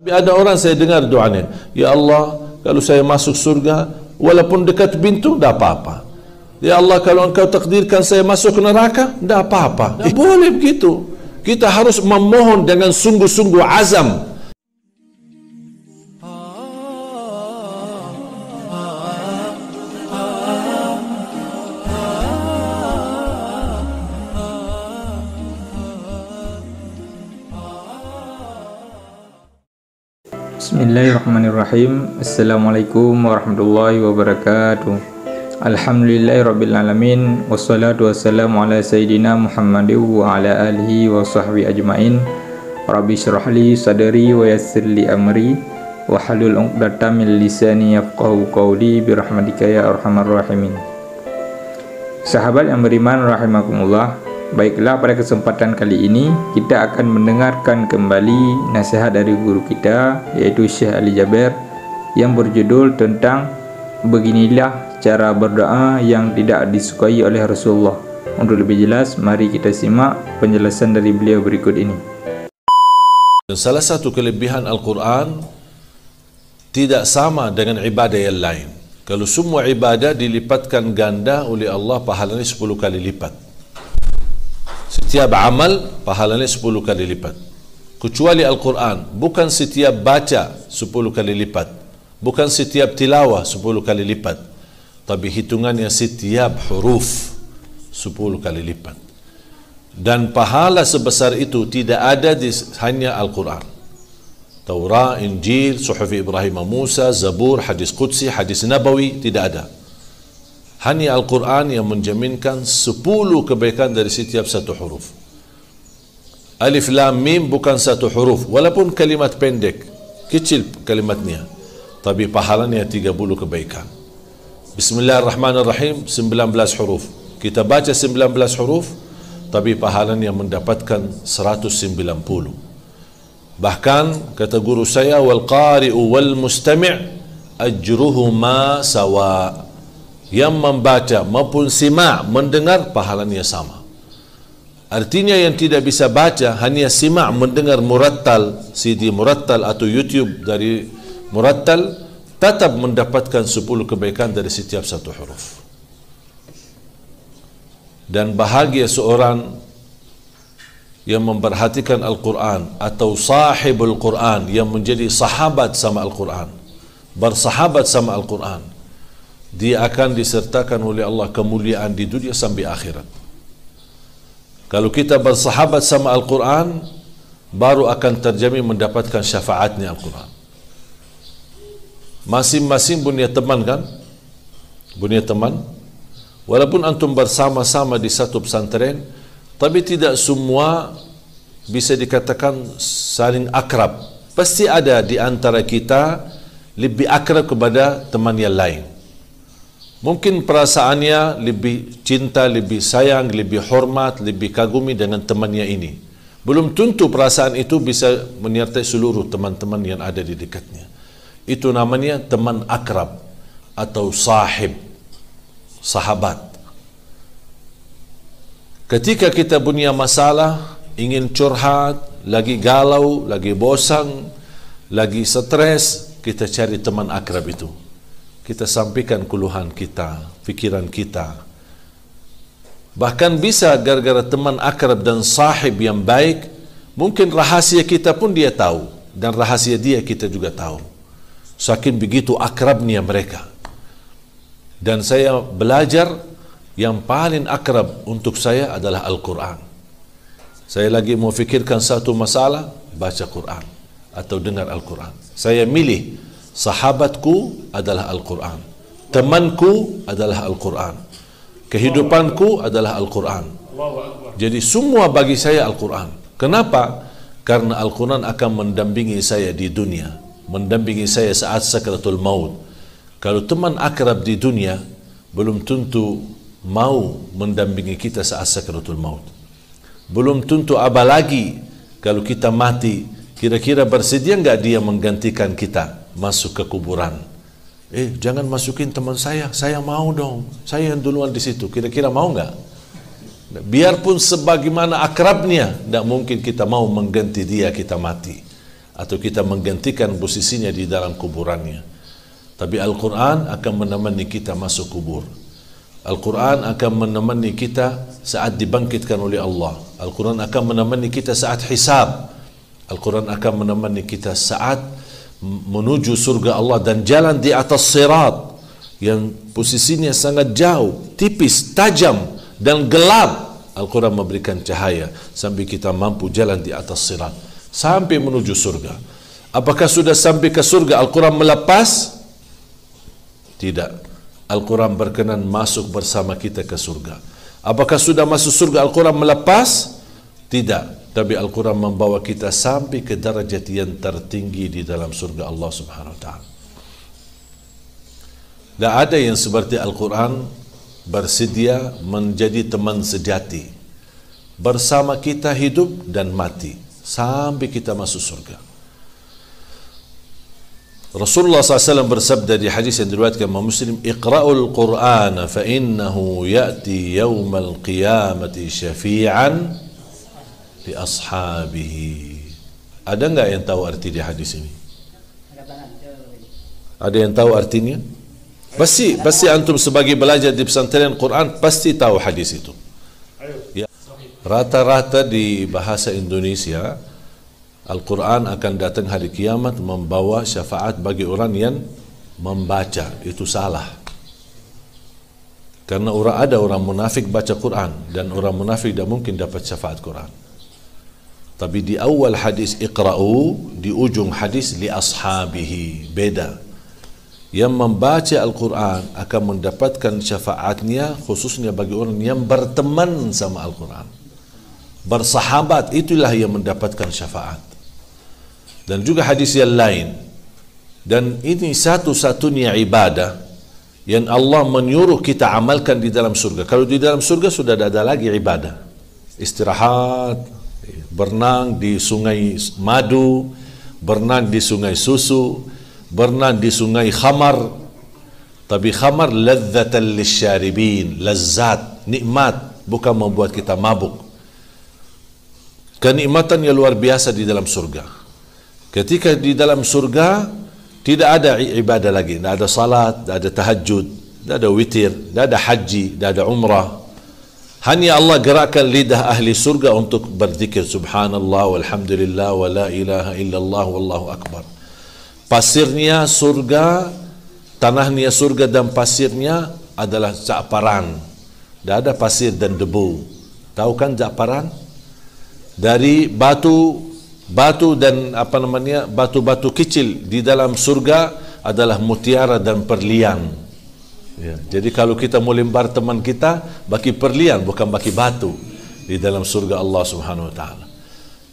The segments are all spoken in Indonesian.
Tapi ada orang saya dengar doanya, Ya Allah, kalau saya masuk surga, walaupun dekat pintu, tidak apa-apa. Ya Allah, kalau engkau takdirkan saya masuk neraka, tidak apa-apa. Eh, boleh begitu. Kita harus memohon dengan sungguh-sungguh azam. Bismillahirrahmanirrahim Assalamualaikum warahmatullahi wabarakatuh Alhamdulillahirrabbilalamin Wassalatu wassalamu ala sayyidina Muhammadi wa ala alihi wa sahbihi ajmain Rabbi syrahli sadari wa yassirli amri Wa halul uqdata min lisani yafqahu qawli Birahmatika ya arhamar rahimin Sahabat yang beriman rahimakumullah Baiklah pada kesempatan kali ini kita akan mendengarkan kembali nasihat dari guru kita yaitu Syekh Ali Jaber yang berjudul tentang beginilah cara berdoa yang tidak disukai oleh Rasulullah. Untuk lebih jelas mari kita simak penjelasan dari beliau berikut ini. Salah satu kelebihan Al-Quran tidak sama dengan ibadah yang lain. Kalau semua ibadah dilipatkan ganda oleh Allah pahalanya 10 kali lipat setiap amal pahalanya 10 kali lipat kecuali Al-Quran bukan setiap baca 10 kali lipat bukan setiap tilawah 10 kali lipat tapi hitungannya setiap huruf 10 kali lipat dan pahala sebesar itu tidak ada di hanya Al-Quran Taurat, Injil, Suhuf Ibrahim Musa, Zabur, Hadis Qudsi, Hadis Nabawi tidak ada Hanya Al-Quran yang menjaminkan sepuluh kebaikan dari setiap satu huruf. Alif Lam Mim bukan satu huruf, walaupun kalimat pendek, kecil kalimatnya. Tapi pahalanya tiga 30 kebaikan. Bismillahirrahmanirrahim sembilan belas huruf. Kita baca sembilan belas huruf, tapi pahalanya mendapatkan seratus sembilan puluh. Bahkan kata guru saya wal qari'u wal mustami' ajruhuma sawa'. yang membaca maupun simak mendengar pahalanya sama artinya yang tidak bisa baca hanya simak mendengar murattal CD murattal atau YouTube dari murattal tetap mendapatkan 10 kebaikan dari setiap satu huruf dan bahagia seorang yang memperhatikan Al-Quran atau sahib Al-Quran yang menjadi sahabat sama Al-Quran bersahabat sama Al-Quran dia akan disertakan oleh Allah kemuliaan di dunia sampai akhirat. Kalau kita bersahabat sama Al-Quran, baru akan terjamin mendapatkan syafaatnya Al-Quran. Masing-masing punya teman kan? Punya teman. Walaupun antum bersama-sama di satu pesantren, tapi tidak semua bisa dikatakan saling akrab. Pasti ada di antara kita lebih akrab kepada teman yang lain. Mungkin perasaannya lebih cinta, lebih sayang, lebih hormat, lebih kagumi dengan temannya ini. Belum tentu perasaan itu bisa menyertai seluruh teman-teman yang ada di dekatnya. Itu namanya teman akrab atau sahib, sahabat. Ketika kita punya masalah, ingin curhat, lagi galau, lagi bosan, lagi stres, kita cari teman akrab itu kita sampaikan keluhan kita, pikiran kita. Bahkan bisa gara-gara teman akrab dan sahib yang baik, mungkin rahasia kita pun dia tahu dan rahasia dia kita juga tahu. Saking begitu akrabnya mereka. Dan saya belajar yang paling akrab untuk saya adalah Al-Quran. Saya lagi mau fikirkan satu masalah, baca Quran atau dengar Al-Quran. Saya milih Sahabatku adalah Al-Quran. Temanku adalah Al-Quran. Kehidupanku adalah Al-Quran. Jadi semua bagi saya Al-Quran. Kenapa? Karena Al-Quran akan mendampingi saya di dunia. Mendampingi saya saat sakratul maut. Kalau teman akrab di dunia, belum tentu mau mendampingi kita saat sakratul maut. Belum tentu lagi kalau kita mati, kira-kira bersedia enggak dia menggantikan kita? masuk ke kuburan. Eh, jangan masukin teman saya, saya mau dong. Saya yang duluan di situ. Kira-kira mau nggak? Biarpun sebagaimana akrabnya, tidak mungkin kita mau mengganti dia kita mati. Atau kita menggantikan posisinya di dalam kuburannya. Tapi Al-Quran akan menemani kita masuk kubur. Al-Quran akan menemani kita saat dibangkitkan oleh Allah. Al-Quran akan menemani kita saat hisab. Al-Quran akan menemani kita saat menuju surga Allah dan jalan di atas sirat yang posisinya sangat jauh, tipis, tajam dan gelap. Al-Quran memberikan cahaya sampai kita mampu jalan di atas sirat sampai menuju surga. Apakah sudah sampai ke surga Al-Quran melepas? Tidak. Al-Quran berkenan masuk bersama kita ke surga. Apakah sudah masuk surga Al-Quran melepas? Tidak tapi Al-Quran membawa kita sampai ke derajat yang tertinggi di dalam surga Allah Subhanahu Wa Taala. Tidak ada yang seperti Al-Quran bersedia menjadi teman sejati bersama kita hidup dan mati sampai kita masuk surga. Rasulullah SAW bersabda di hadis yang diriwayatkan oleh Muslim, "Iqra'ul Qur'ana fa innahu ya'ti yawmal qiyamati syafi'an li ashabihi ada enggak yang tahu arti di hadis ini ada yang tahu artinya pasti pasti antum sebagai belajar di pesantren Quran pasti tahu hadis itu ya rata-rata di bahasa Indonesia Al-Quran akan datang hari kiamat membawa syafaat bagi orang yang membaca itu salah karena orang ada orang munafik baca Quran dan orang munafik tidak mungkin dapat syafaat Quran tapi di awal hadis ikrau di ujung hadis li ashabihi, beda. Yang membaca Al-Quran akan mendapatkan syafaatnya khususnya bagi orang yang berteman sama Al-Quran. Bersahabat itulah yang mendapatkan syafaat. Dan juga hadis yang lain. Dan ini satu-satunya ibadah yang Allah menyuruh kita amalkan di dalam surga. Kalau di dalam surga sudah tidak ada lagi ibadah. Istirahat, berenang di sungai madu, berenang di sungai susu, berenang di sungai khamar. Tapi khamar ladzatan lisyaribin, lezat, nikmat, bukan membuat kita mabuk. Kenikmatan yang luar biasa di dalam surga. Ketika di dalam surga tidak ada ibadah lagi, tidak ada salat, tidak ada tahajud, tidak ada witir, tidak ada haji, tidak ada umrah, hanya Allah gerakkan lidah ahli surga untuk berzikir subhanallah walhamdulillah wa la ilaha illallah wallahu akbar. Pasirnya surga, tanahnya surga dan pasirnya adalah za'faran. tidak ada pasir dan debu. Tahu kan za'faran? Dari batu batu dan apa namanya batu-batu kecil di dalam surga adalah mutiara dan perlian. Ya, jadi kalau kita mau lempar teman kita bagi perlian bukan bagi batu di dalam surga Allah Subhanahu wa taala.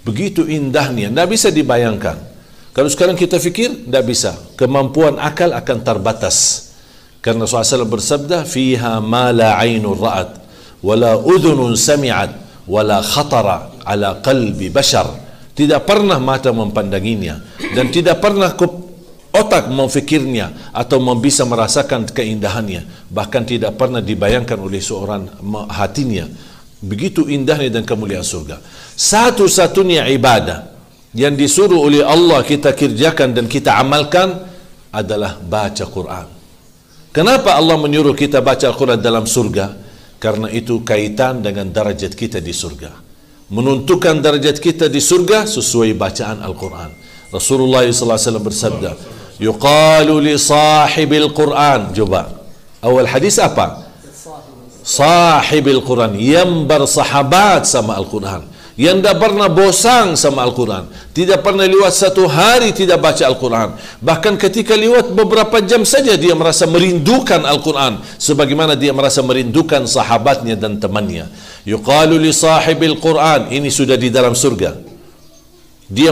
Begitu indahnya, tidak bisa dibayangkan. Kalau sekarang kita fikir, tidak bisa. Kemampuan akal akan terbatas. Karena Rasulullah SAW bersabda, "Fiha ma la ainu ra'at, wa la udhunun sami'at, wa la khatara ala qalbi bashar." Tidak pernah mata memandanginya dan tidak pernah otak memfikirnya atau bisa merasakan keindahannya bahkan tidak pernah dibayangkan oleh seorang hatinya begitu indahnya dan kemuliaan surga satu-satunya ibadah yang disuruh oleh Allah kita kerjakan dan kita amalkan adalah baca Quran kenapa Allah menyuruh kita baca Quran dalam surga karena itu kaitan dengan derajat kita di surga menentukan derajat kita di surga sesuai bacaan Al-Quran Rasulullah SAW bersabda Yuqalu li sahibil Quran. Coba. Awal hadis apa? Sahibil Quran. Yang bersahabat sama Al-Quran. Yang tidak pernah bosan sama Al-Quran. Tidak pernah lewat satu hari tidak baca Al-Quran. Bahkan ketika lewat beberapa jam saja dia merasa merindukan Al-Quran. Sebagaimana dia merasa merindukan sahabatnya dan temannya. Yuqalu li sahibil Quran. Ini sudah di dalam surga. Dia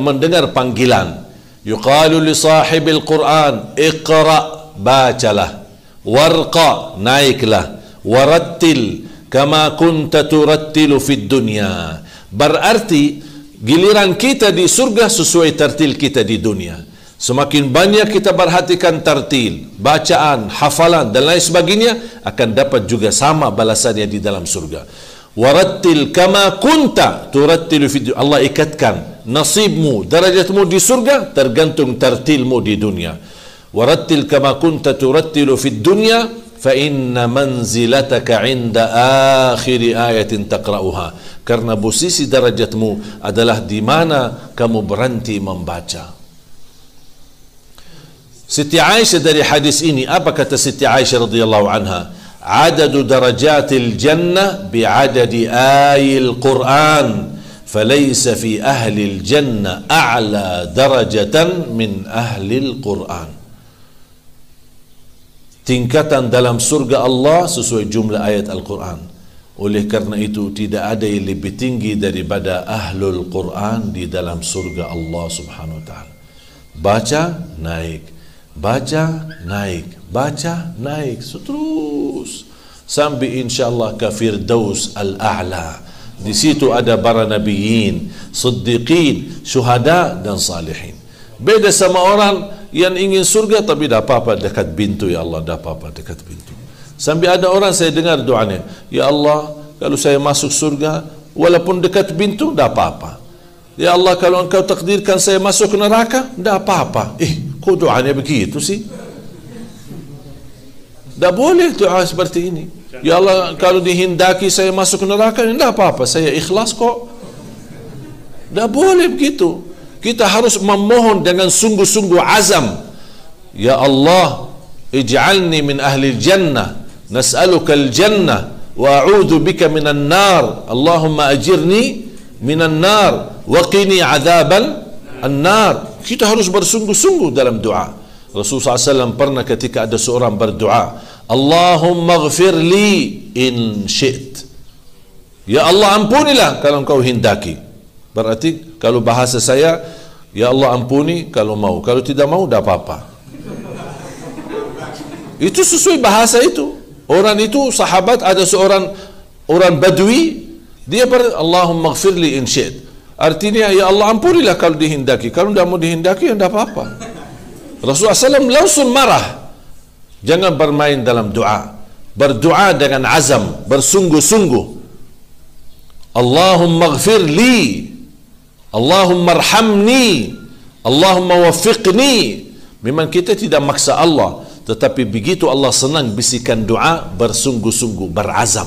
mendengar panggilan. Yuqalu li sahibil Quran Iqra Bacalah Warqa Naiklah Warattil Kama kunta turattilu fid dunya Berarti Giliran kita di surga sesuai tartil kita di dunia Semakin banyak kita perhatikan tartil, bacaan, hafalan dan lain sebagainya akan dapat juga sama balasannya di dalam surga. Warattil kama kunta turattilu fid Allah ikatkan نصيب مو درجة مو دي سرقة ترجنتم مو دي دنيا ورتل كما كنت ترتل في الدنيا فإن منزلتك عند آخر آية تقرأها كرنا درجة مو أدله ديمانا كمبرنتي من باجا ستي عائشة داري حديث إني أبكت ستي عائشة رضي الله عنها عدد درجات الجنة بعدد آي القرآن فليس في أهل الجنة أعلى درجة من أهل القرآن tingkatan dalam surga Allah sesuai jumlah ayat Al-Quran. Oleh karena itu tidak ada yang lebih tinggi daripada ahlul Quran di dalam surga Allah subhanahu wa ta'ala. Baca, naik. Baca, naik. Baca, naik. Seterus. Sampai insyaAllah kafir daus Al-A'la. Di situ ada para nabiin, siddiqin, syuhada dan salihin. Beda sama orang yang ingin surga tapi dah apa-apa dekat pintu ya Allah, dah apa-apa dekat pintu. Sambil ada orang saya dengar doanya, ya Allah, kalau saya masuk surga walaupun dekat pintu dah apa-apa. Ya Allah, kalau engkau takdirkan saya masuk neraka, dah apa-apa. Eh, kok doanya begitu sih? Tidak boleh doa seperti ini. Ya Allah, kalau dihindaki saya masuk neraka, tidak apa-apa, saya ikhlas kok. Tidak boleh begitu. Kita harus memohon dengan sungguh-sungguh azam. Ya Allah, ij'alni min ahli jannah, nas'aluka al-jannah, wa a'udhu bika minan nar. Allahumma ajirni minan nar, wa qini azaban an-nar. Kita harus bersungguh-sungguh dalam doa. Rasulullah SAW pernah ketika ada seorang berdoa Allahumma li in syi't Ya Allah ampunilah kalau engkau hindaki Berarti kalau bahasa saya Ya Allah ampuni kalau mau Kalau tidak mau tidak apa-apa Itu sesuai bahasa itu Orang itu sahabat ada seorang Orang badui Dia ber Allahumma li in syi't Artinya ya Allah ampunilah kalau dihendaki Kalau tidak mau dihendaki ya tidak apa-apa Rasulullah SAW langsung marah Jangan bermain dalam doa. Berdoa dengan azam, bersungguh-sungguh. Allahumma ghafir li. Allahumma rahamni. Allahumma wafiqni. Memang kita tidak maksa Allah, tetapi begitu Allah senang bisikan doa bersungguh-sungguh, berazam.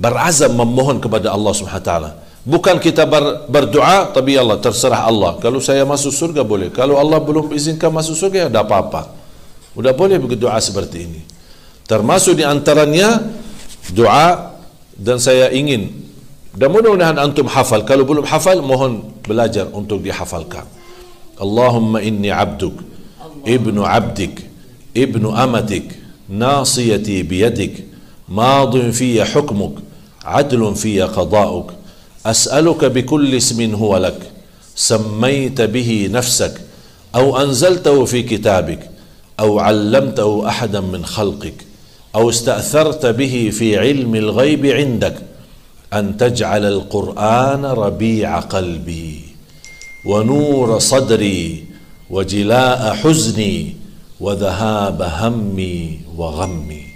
Berazam memohon kepada Allah SWT. Bukan kita ber, berdoa tapi ya Allah terserah Allah. Kalau saya masuk surga boleh. Kalau Allah belum izinkan masuk surga ya ada apa-apa. Udah boleh begitu doa seperti ini. Termasuk di antaranya doa dan saya ingin dan mudah-mudahan antum hafal. Kalau belum hafal mohon belajar untuk dihafalkan. Allahumma inni abduk ibnu abdik ibnu amatik nasiyati biyadik madun fiyya hukmuk adlun في قضاؤك أسألك بكل ismin هو لك سميت به نفسك أو أنزلته في كتابك أو علمته أحدا من خلقك أو استأثرت به في علم الغيب عندك أن تجعل القرآن ربيع قلبي ونور صدري وجلاء حزني وذهاب همي وغمي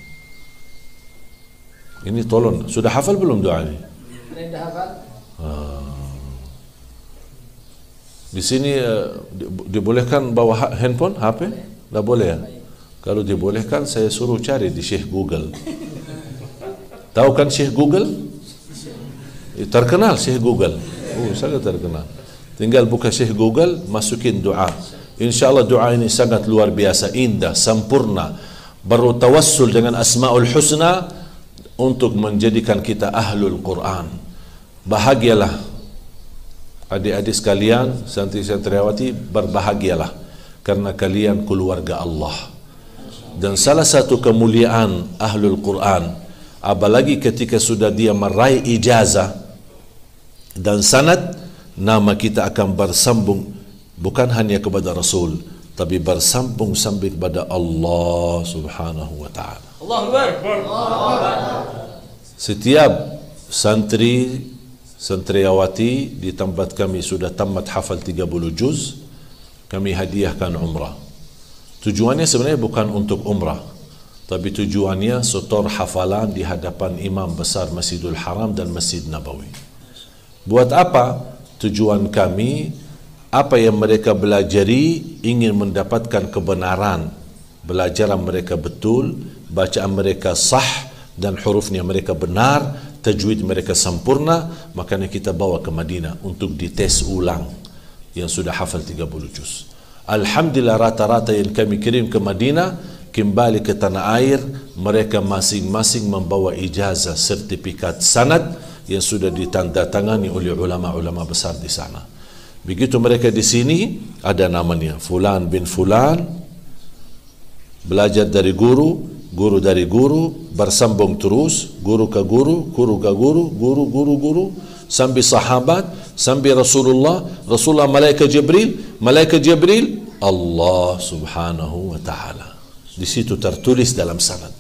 Ini tolong, sudah hafal belum doa ini? Sudah hafal. Ah. Di sini eh, dibolehkan bawa handphone, HP? Boleh. Tidak boleh ya? Kalau dibolehkan saya suruh cari di Syekh Google. Tahu kan Syekh Google? Eh, terkenal Syekh Google. Oh, sangat terkenal. Tinggal buka Syekh Google, masukin doa. Insya Allah doa ini sangat luar biasa, indah, sempurna. Baru tawassul dengan Asmaul Husna untuk menjadikan kita ahlul Quran. Bahagialah adik-adik sekalian, santri santriawati berbahagialah karena kalian keluarga Allah dan salah satu kemuliaan ahlul Quran apalagi ketika sudah dia meraih ijazah dan sanad nama kita akan bersambung bukan hanya kepada Rasul tapi bersambung sampai kepada Allah Subhanahu wa taala. Allahu Akbar. Setiap santri santriawati di tempat kami sudah tamat hafal 30 juz kami hadiahkan umrah tujuannya sebenarnya bukan untuk umrah tapi tujuannya setor hafalan di hadapan imam besar Masjidil Haram dan Masjid Nabawi buat apa tujuan kami apa yang mereka belajari ingin mendapatkan kebenaran belajaran mereka betul bacaan mereka sah dan hurufnya mereka benar tajwid mereka sempurna makanya kita bawa ke Madinah untuk dites ulang yang sudah hafal 30 juz. Alhamdulillah rata-rata yang kami kirim ke Madinah kembali ke tanah air mereka masing-masing membawa ijazah sertifikat sanad yang sudah ditandatangani oleh ulama-ulama besar di sana. Begitu mereka di sini ada namanya fulan bin fulan belajar dari guru, guru dari guru, bersambung terus, guru ke guru, guru ke guru, guru guru guru, guru sampai sahabat, sampai Rasulullah, Rasulullah malaikat Jibril, malaikat Jibril Allah Subhanahu wa taala. Di situ tertulis dalam sanad.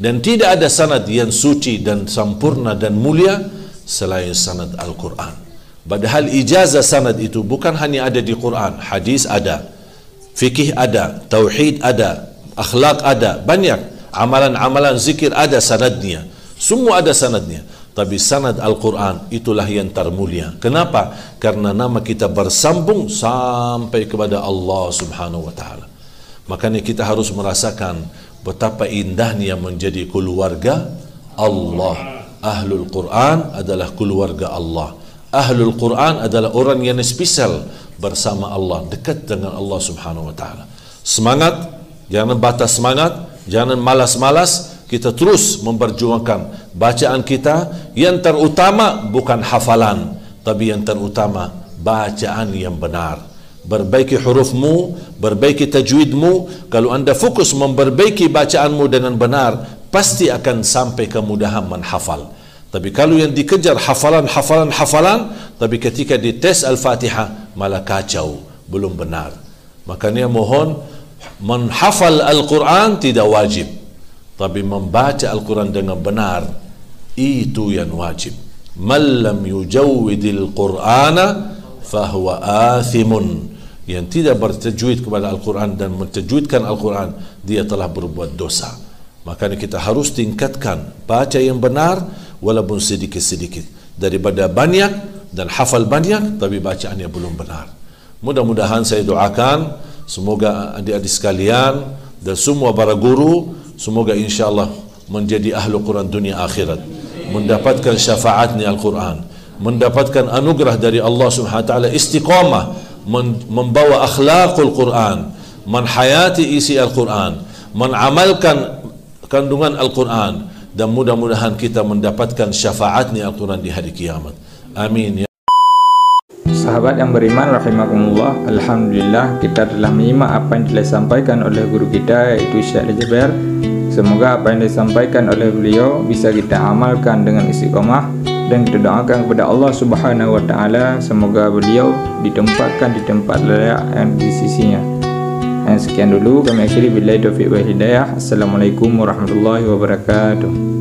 Dan tidak ada sanad yang suci dan sempurna dan mulia selain sanad Al-Qur'an. Padahal ijazah sanad itu bukan hanya ada di Quran, hadis ada, fikih ada, tauhid ada, akhlak ada, banyak amalan-amalan zikir ada sanadnya. Semua ada sanadnya. tapi sanad Al-Quran itulah yang termulia kenapa? karena nama kita bersambung sampai kepada Allah subhanahu wa ta'ala makanya kita harus merasakan betapa indahnya menjadi keluarga Allah Ahlul Quran adalah keluarga Allah Ahlul Quran adalah orang yang spesial bersama Allah dekat dengan Allah subhanahu wa semangat jangan batas semangat jangan malas-malas kita terus memperjuangkan bacaan kita yang terutama bukan hafalan tapi yang terutama bacaan yang benar Berbaiki hurufmu, berbaiki tajwidmu. Kalau anda fokus memperbaiki bacaanmu dengan benar, pasti akan sampai kemudahan menhafal. Tapi kalau yang dikejar hafalan, hafalan, hafalan, tapi ketika dites Al-Fatihah malah kacau, belum benar. Makanya mohon menhafal Al-Quran tidak wajib. Tapi membaca Al-Quran dengan benar itu yang wajib. Malam yujawidil Qur'ana fahuwa athimun. Yang tidak bertajwid kepada Al-Quran dan mentajwidkan Al-Quran, dia telah berbuat dosa. Makanya kita harus tingkatkan baca yang benar walaupun sedikit-sedikit. Daripada banyak dan hafal banyak tapi bacaannya belum benar. Mudah-mudahan saya doakan semoga adik-adik sekalian dan semua para guru Semoga insya Allah menjadi ahlu Quran dunia akhirat. Mendapatkan syafaatnya Al-Quran. Mendapatkan anugerah dari Allah subhanahu wa ta'ala istiqamah. Membawa akhlakul Quran. Menhayati isi Al-Quran. Mengamalkan kandungan Al-Quran. Dan mudah-mudahan kita mendapatkan syafaatnya Al-Quran di hari kiamat. Amin. Ya. Sahabat yang beriman rahimakumullah Alhamdulillah kita telah menyimak apa yang telah disampaikan oleh guru kita yaitu Syekh Jaber Semoga apa yang disampaikan oleh beliau bisa kita amalkan dengan istiqomah dan kita doakan kepada Allah Subhanahu wa taala semoga beliau ditempatkan di tempat layak dan di sisinya. Dan sekian dulu kami akhiri bila taufiq wal hidayah. Assalamualaikum warahmatullahi wabarakatuh.